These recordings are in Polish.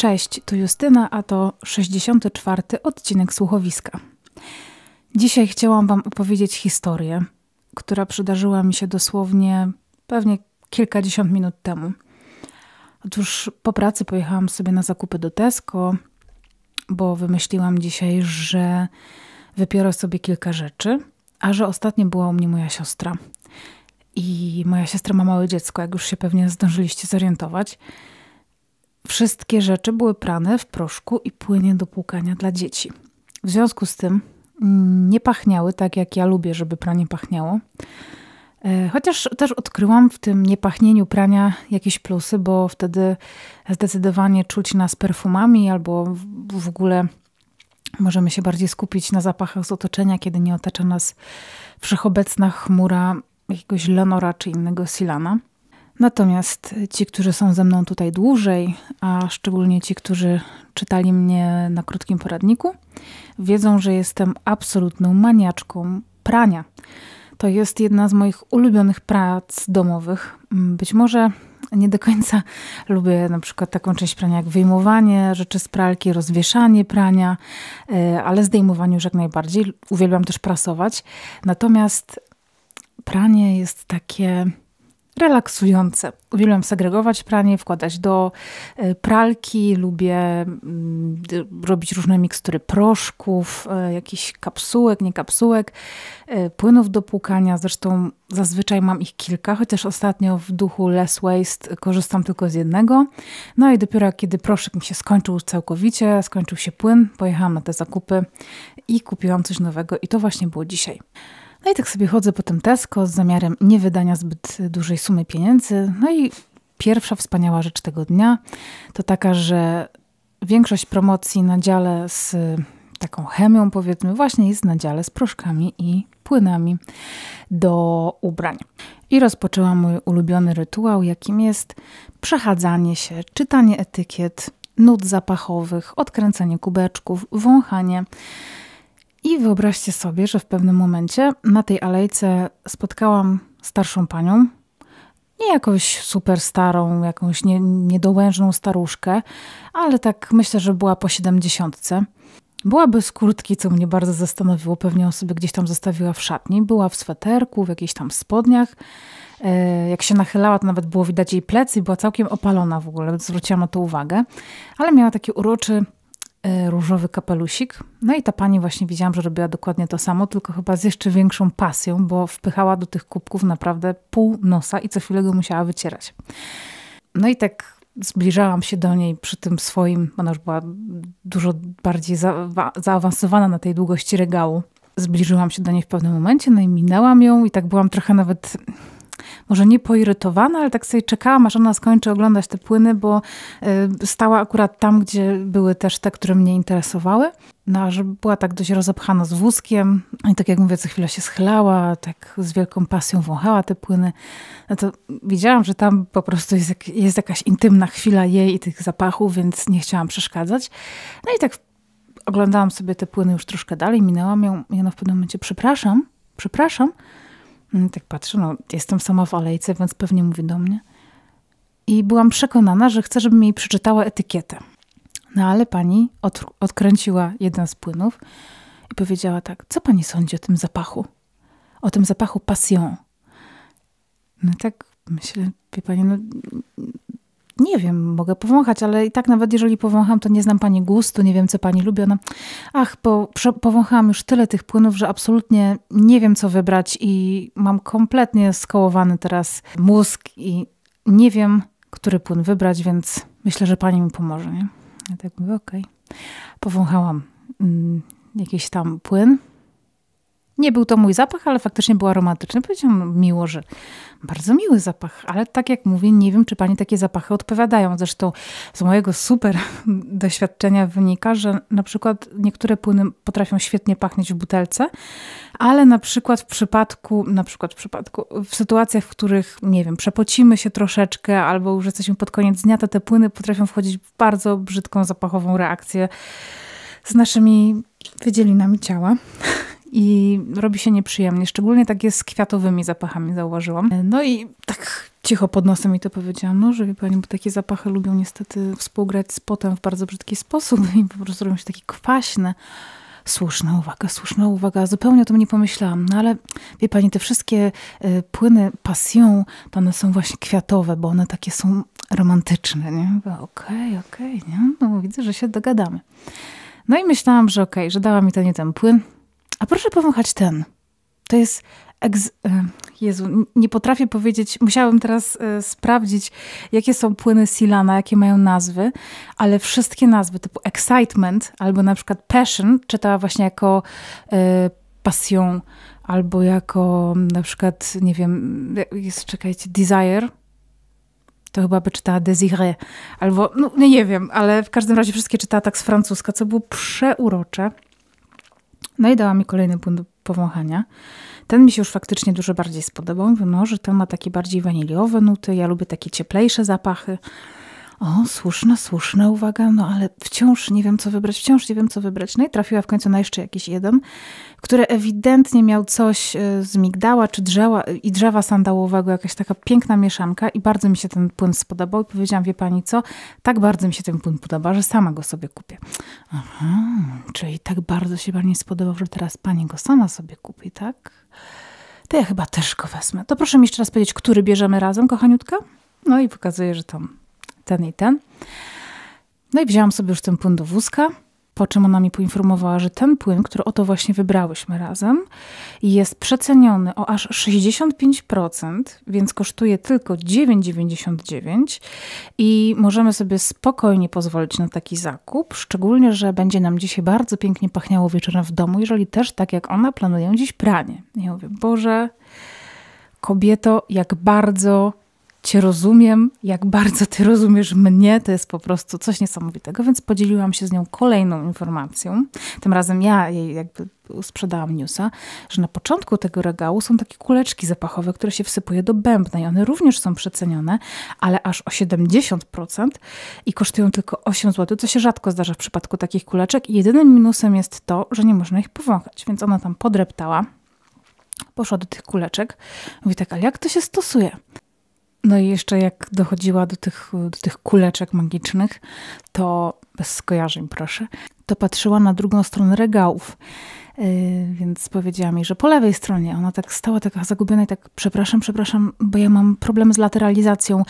Cześć, tu Justyna, a to 64. odcinek słuchowiska. Dzisiaj chciałam Wam opowiedzieć historię, która przydarzyła mi się dosłownie pewnie kilkadziesiąt minut temu. Otóż po pracy pojechałam sobie na zakupy do Tesco, bo wymyśliłam dzisiaj, że wypiorę sobie kilka rzeczy, a że ostatnio była u mnie moja siostra. I moja siostra ma małe dziecko, jak już się pewnie zdążyliście zorientować. Wszystkie rzeczy były prane w proszku i płynie do płukania dla dzieci. W związku z tym mm, nie pachniały tak, jak ja lubię, żeby pranie pachniało. E, chociaż też odkryłam w tym niepachnieniu prania jakieś plusy, bo wtedy zdecydowanie czuć nas perfumami albo w ogóle możemy się bardziej skupić na zapachach z otoczenia, kiedy nie otacza nas wszechobecna chmura jakiegoś lenora czy innego silana. Natomiast ci, którzy są ze mną tutaj dłużej, a szczególnie ci, którzy czytali mnie na krótkim poradniku, wiedzą, że jestem absolutną maniaczką prania. To jest jedna z moich ulubionych prac domowych. Być może nie do końca lubię na przykład taką część prania jak wyjmowanie rzeczy z pralki, rozwieszanie prania, e, ale zdejmowanie już jak najbardziej. Uwielbiam też prasować. Natomiast pranie jest takie relaksujące. Uwielbiam segregować pranie, wkładać do e, pralki, lubię mm, robić różne mikstury proszków, e, jakichś kapsułek, nie kapsułek, e, płynów do płukania. Zresztą zazwyczaj mam ich kilka, chociaż ostatnio w duchu less waste korzystam tylko z jednego. No i dopiero kiedy proszek mi się skończył całkowicie, skończył się płyn, pojechałam na te zakupy i kupiłam coś nowego i to właśnie było dzisiaj. No i tak sobie chodzę po tym Tesco z zamiarem nie wydania zbyt dużej sumy pieniędzy. No i pierwsza wspaniała rzecz tego dnia to taka, że większość promocji na dziale z taką chemią, powiedzmy, właśnie jest na dziale z proszkami i płynami do ubrań. I rozpoczęłam mój ulubiony rytuał, jakim jest przechadzanie się, czytanie etykiet, nut zapachowych, odkręcanie kubeczków, wąchanie. I wyobraźcie sobie, że w pewnym momencie na tej alejce spotkałam starszą panią, nie jakąś super starą, jakąś nie, niedołężną staruszkę, ale tak myślę, że była po siedemdziesiątce. Była bez kurtki, co mnie bardzo zastanowiło. Pewnie ją sobie gdzieś tam zostawiła w szatni. Była w sweterku, w jakichś tam spodniach. E, jak się nachylała, to nawet było widać jej plecy. Była całkiem opalona w ogóle, zwróciłam na to uwagę. Ale miała taki uroczy E, różowy kapelusik. No i ta pani właśnie widziałam, że robiła dokładnie to samo, tylko chyba z jeszcze większą pasją, bo wpychała do tych kubków naprawdę pół nosa i co chwilę go musiała wycierać. No i tak zbliżałam się do niej przy tym swoim, ona już była dużo bardziej za, zaawansowana na tej długości regału. Zbliżyłam się do niej w pewnym momencie, no i minęłam ją i tak byłam trochę nawet może nie poirytowana, ale tak sobie czekałam, aż ona skończy oglądać te płyny, bo y, stała akurat tam, gdzie były też te, które mnie interesowały. No, że była tak dość rozepchana z wózkiem i tak jak mówię, co chwilę się schylała, tak z wielką pasją wąchała te płyny, no to widziałam, że tam po prostu jest, jest jakaś intymna chwila jej i tych zapachów, więc nie chciałam przeszkadzać. No i tak oglądałam sobie te płyny już troszkę dalej, minęłam ją i ja no w pewnym momencie przepraszam, przepraszam, Mm, tak patrzę, no jestem sama w alejce, więc pewnie mówi do mnie. I byłam przekonana, że chce, żebym jej przeczytała etykietę. No ale pani od, odkręciła jeden z płynów i powiedziała tak, co pani sądzi o tym zapachu? O tym zapachu passion. No tak myślę, wie pani, no nie wiem, mogę powąchać, ale i tak nawet jeżeli powącham, to nie znam pani gustu, nie wiem, co pani lubi. Ona, ach, po, powąchałam już tyle tych płynów, że absolutnie nie wiem, co wybrać i mam kompletnie skołowany teraz mózg i nie wiem, który płyn wybrać, więc myślę, że pani mi pomoże, nie? Ja tak mówię, okej. Okay. Powąchałam mm, jakiś tam płyn, nie był to mój zapach, ale faktycznie był aromatyczny. Powiedziałam miło, że bardzo miły zapach, ale tak jak mówię, nie wiem, czy pani takie zapachy odpowiadają. Zresztą z mojego super doświadczenia wynika, że na przykład niektóre płyny potrafią świetnie pachnieć w butelce, ale na przykład w przypadku, na przykład w przypadku, w sytuacjach, w których, nie wiem, przepocimy się troszeczkę albo już jesteśmy pod koniec dnia, to te płyny potrafią wchodzić w bardzo brzydką zapachową reakcję z naszymi wydzielinami ciała. i robi się nieprzyjemnie. Szczególnie tak jest z kwiatowymi zapachami, zauważyłam. No i tak cicho pod nosem mi to powiedziałam, no że wie pani, bo takie zapachy lubią niestety współgrać z potem w bardzo brzydki sposób no i po prostu robią się takie kwaśne. Słuszna uwaga, słuszna uwaga. Zupełnie o tym nie pomyślałam. No ale wie pani, te wszystkie y, płyny pasją, to one są właśnie kwiatowe, bo one takie są romantyczne, nie? Okej, okej, okay, okay, nie? No widzę, że się dogadamy. No i myślałam, że okej, okay, że dała mi ten, ten płyn, a proszę powąchać ten. To jest Egz e, Jezu, nie potrafię powiedzieć, musiałem teraz e, sprawdzić, jakie są płyny Silana, jakie mają nazwy, ale wszystkie nazwy typu excitement albo na przykład passion czytała właśnie jako y, e, passion albo jako na przykład, nie wiem, jest, czekajcie, desire, to chyba by czytała Desiré, albo, no nie wiem, ale w każdym razie wszystkie czytała tak z francuska, co było przeurocze. No i dała mi kolejny bunt powąchania. Ten mi się już faktycznie dużo bardziej spodobał. Mówię, no, że ten ma takie bardziej waniliowe nuty, ja lubię takie cieplejsze zapachy o, słuszna, słuszna uwaga, no ale wciąż nie wiem, co wybrać, wciąż nie wiem, co wybrać. No i trafiła w końcu na jeszcze jakiś jeden, który ewidentnie miał coś e, z migdała czy drzewa, e, i drzewa sandałowego, jakaś taka piękna mieszanka i bardzo mi się ten płyn spodobał i powiedziałam, wie pani co, tak bardzo mi się ten płyn podoba, że sama go sobie kupię. Aha, czyli tak bardzo się pani spodobał, że teraz pani go sama sobie kupi, tak? To ja chyba też go wezmę. To proszę mi jeszcze raz powiedzieć, który bierzemy razem, kochaniutka? No i pokazuję, że tam ten i ten. No i wzięłam sobie już ten płyn do wózka, po czym ona mi poinformowała, że ten płyn, który oto właśnie wybrałyśmy razem, jest przeceniony o aż 65%, więc kosztuje tylko 9,99 i możemy sobie spokojnie pozwolić na taki zakup, szczególnie, że będzie nam dzisiaj bardzo pięknie pachniało wieczorem w domu, jeżeli też, tak jak ona, planują dziś pranie. Ja mówię, Boże, kobieto, jak bardzo Cię rozumiem, jak bardzo Ty rozumiesz mnie, to jest po prostu coś niesamowitego, więc podzieliłam się z nią kolejną informacją. Tym razem ja jej jakby sprzedałam newsa, że na początku tego regału są takie kuleczki zapachowe, które się wsypuje do bębna i one również są przecenione, ale aż o 70% i kosztują tylko 8 zł, co się rzadko zdarza w przypadku takich kuleczek. I jedynym minusem jest to, że nie można ich powąchać, więc ona tam podreptała, poszła do tych kuleczek, mówi tak, ale jak to się stosuje? No i jeszcze jak dochodziła do tych, do tych kuleczek magicznych, to bez skojarzeń proszę, to patrzyła na drugą stronę regałów. Y, więc powiedziała mi, że po lewej stronie ona tak stała, taka zagubiona i tak przepraszam, przepraszam, bo ja mam problem z lateralizacją,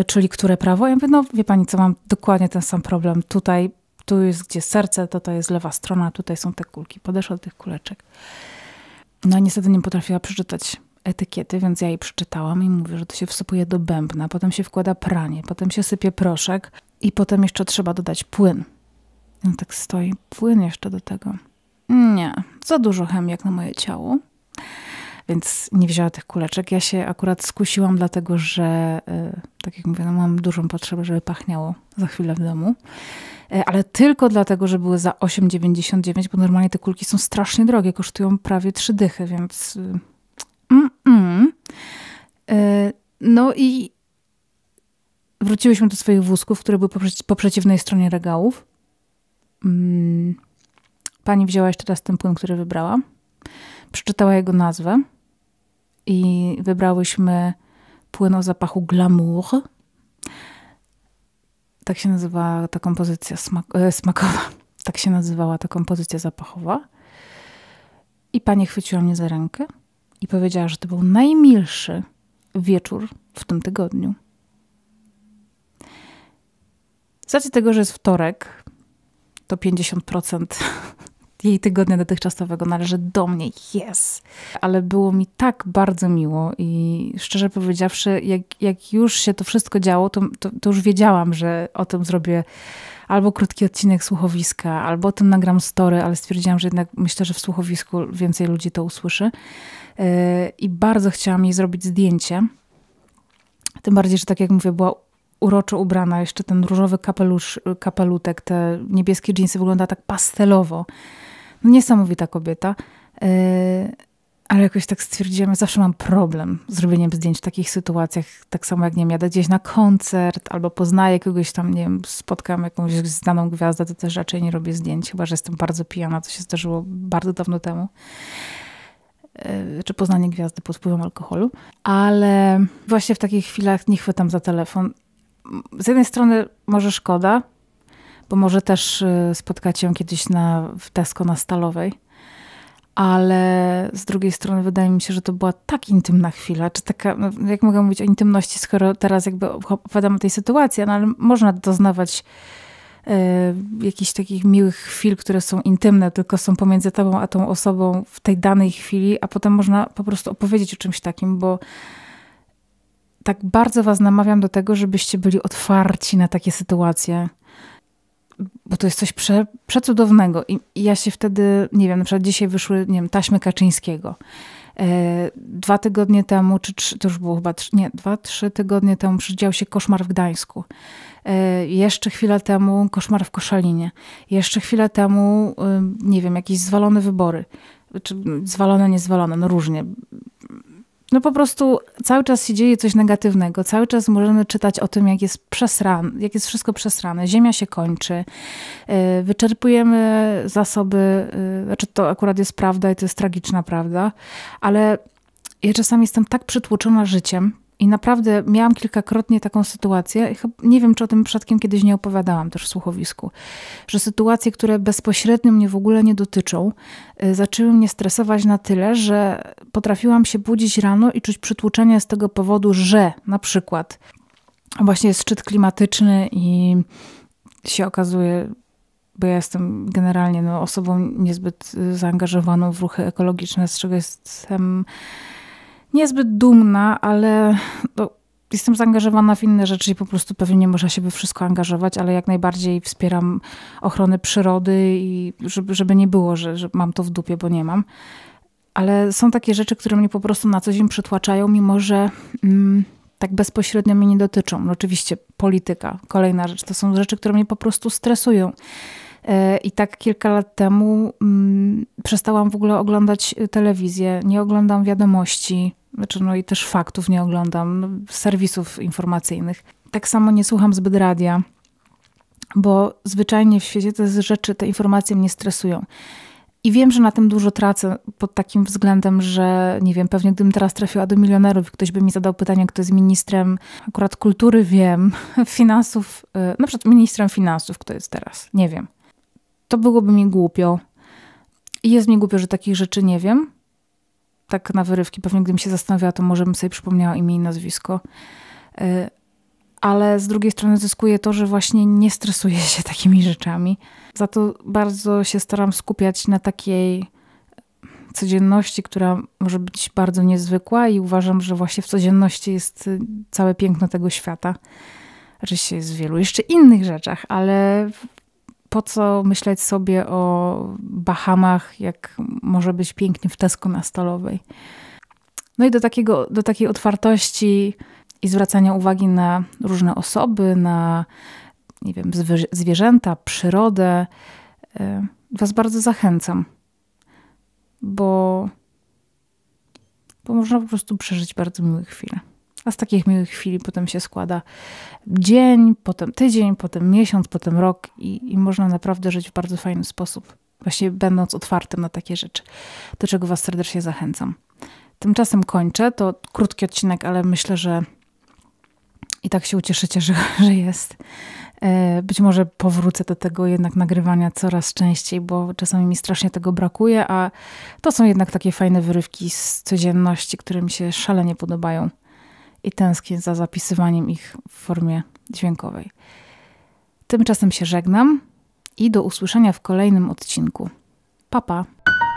y, czyli które prawo? Ja mówię, no wie pani co, mam dokładnie ten sam problem. Tutaj, tu jest gdzie serce, to to jest lewa strona, tutaj są te kulki. Podeszła do tych kuleczek. No niestety nie potrafiła przeczytać etykiety, więc ja jej przeczytałam i mówię, że to się wsypuje do bębna, potem się wkłada pranie, potem się sypie proszek i potem jeszcze trzeba dodać płyn. No tak stoi, płyn jeszcze do tego. Nie, za dużo chemii jak na moje ciało. Więc nie wzięła tych kuleczek. Ja się akurat skusiłam, dlatego że, e, tak jak mówię, no mam dużą potrzebę, żeby pachniało za chwilę w domu. E, ale tylko dlatego, że były za 8,99, bo normalnie te kulki są strasznie drogie, kosztują prawie 3 dychy, więc y, E, no i wróciłyśmy do swoich wózków, które były po, przeciwnej stronie regałów. Mm, pani wzięła jeszcze raz ten płyn, który wybrała. Przeczytała jego nazwę i wybrałyśmy płyn o zapachu glamour. Tak się nazywała ta kompozycja smak e, smakowa. Tak się nazywała ta kompozycja zapachowa. I pani chwyciła mnie za rękę i powiedziała, że to był najmilszy, wieczór w tym tygodniu. Z racji tego, że jest wtorek, to 50% jej tygodnia dotychczasowego należy do mnie. Yes! Ale było mi tak bardzo miło i szczerze powiedziawszy, jak, jak już się to wszystko działo, to, to, to już wiedziałam, że o tym zrobię albo krótki odcinek słuchowiska, albo o tym nagram story, ale stwierdziłam, że jednak myślę, że w słuchowisku więcej ludzi to usłyszy. Y, I bardzo chciałam jej zrobić zdjęcie. Tym bardziej, że tak jak mówię, była uroczo ubrana. Jeszcze ten różowy kapelusz, kapelutek, te niebieskie dżinsy wygląda tak pastelowo. No, niesamowita kobieta. Y, ale jakoś tak stwierdziłam, zawsze mam problem z robieniem zdjęć w takich sytuacjach. Tak samo jak, nie wiem, jadę gdzieś na koncert albo poznaję kogoś tam, nie wiem, spotkam jakąś znaną gwiazdę, to też raczej nie robię zdjęć, chyba że jestem bardzo pijana. To się zdarzyło bardzo dawno temu. E, czy poznanie gwiazdy pod wpływem alkoholu. Ale właśnie w takich chwilach nie chwytam za telefon. Z jednej strony może szkoda, bo może też e, spotkać ją kiedyś na, w Tesco na Stalowej ale z drugiej strony wydaje mi się, że to była tak intymna chwila, czy taka, no, jak mogę mówić o intymności, skoro teraz jakby opowiadam o tej sytuacji, no ale można doznawać y, jakichś takich miłych chwil, które są intymne, tylko są pomiędzy tobą a tą osobą w tej danej chwili, a potem można po prostu opowiedzieć o czymś takim, bo tak bardzo was namawiam do tego, żebyście byli otwarci na takie sytuacje bo to jest coś prze, przecudownego. I, I, ja się wtedy, nie wiem, na przykład dzisiaj wyszły, nie wiem, taśmy Kaczyńskiego. E, dwa tygodnie temu, czy trzy, to już było chyba, trzy, nie, dwa, trzy tygodnie temu przydział się koszmar w Gdańsku. E, jeszcze chwilę temu koszmar w Koszalinie. Jeszcze chwilę temu, y, nie wiem, jakieś zwalone wybory. Czy zwalone, niezwalone, no różnie no po prostu cały czas się dzieje coś negatywnego. Cały czas możemy czytać o tym, jak jest przesrane, jak jest wszystko przesrane. Ziemia się kończy, y, wyczerpujemy zasoby, y, znaczy to akurat jest prawda i to jest tragiczna prawda, ale ja czasami jestem tak przytłoczona życiem, i naprawdę miałam kilkakrotnie taką sytuację, nie wiem czy o tym przedkiem kiedyś nie opowiadałam też w słuchowisku, że sytuacje, które bezpośrednio mnie w ogóle nie dotyczą, y, zaczęły mnie stresować na tyle, że potrafiłam się budzić rano i czuć przytłuczenie z tego powodu, że na przykład właśnie jest szczyt klimatyczny i się okazuje, bo ja jestem generalnie no, osobą niezbyt y, zaangażowaną w ruchy ekologiczne, z czego jestem niezbyt dumna, ale no, jestem zaangażowana w inne rzeczy i po prostu pewnie nie można się we wszystko angażować, ale jak najbardziej wspieram ochronę przyrody i żeby, żeby nie było, że, że mam to w dupie, bo nie mam. Ale są takie rzeczy, które mnie po prostu na co dzień przytłaczają, mimo że mm, tak bezpośrednio mnie nie dotyczą. No, oczywiście polityka, kolejna rzecz. To są rzeczy, które mnie po prostu stresują. E, I tak kilka lat temu mm, przestałam w ogóle oglądać e, telewizję, nie oglądam wiadomości, znaczy no i też faktów nie oglądam, no, serwisów informacyjnych. Tak samo nie słucham zbyt radia, bo zwyczajnie w świecie te rzeczy, te informacje mnie stresują. I wiem, że na tym dużo tracę pod takim względem, że nie wiem, pewnie gdybym teraz trafiła do milionerów, ktoś by mi zadał pytanie, kto jest ministrem akurat kultury, wiem, finansów, e, na przykład ministrem finansów, kto jest teraz, nie wiem to byłoby mi głupio. I jest mi głupio, że takich rzeczy nie wiem. Tak na wyrywki, pewnie gdybym się zastanawiała, to może bym sobie przypomniała imię i nazwisko. Y, ale z drugiej strony zyskuję to, że właśnie nie stresuję się takimi rzeczami. Za to bardzo się staram skupiać na takiej codzienności, która może być bardzo niezwykła, i uważam, że właśnie w codzienności jest y, całe piękno tego świata. Oczywiście jest w wielu jeszcze innych rzeczach, ale po co myśleć sobie o Bahamach, jak może być pięknie w Tesku na Stalowej. No i do, takiego, do takiej otwartości i zwracania uwagi na różne osoby, na nie wiem, zwierzęta, przyrodę, e, Was bardzo zachęcam, bo, bo można po prostu przeżyć bardzo miłe chwile. A z takich miłych chwili potem się składa dzień, potem tydzień, potem miesiąc, potem rok i, i można naprawdę żyć w bardzo fajny sposób, właśnie będąc otwartym na takie rzeczy, do czego Was serdecznie zachęcam. Tymczasem kończę. To krótki odcinek, ale myślę, że i tak się ucieszycie, że, że jest. E, być może powrócę do tego jednak nagrywania coraz częściej, bo czasami mi strasznie tego brakuje, a to są jednak takie fajne wyrywki z codzienności, które mi się szalenie podobają i tęsknię za zapisywaniem ich w formie dźwiękowej. Tymczasem się żegnam i do usłyszenia w kolejnym odcinku. Pa pa!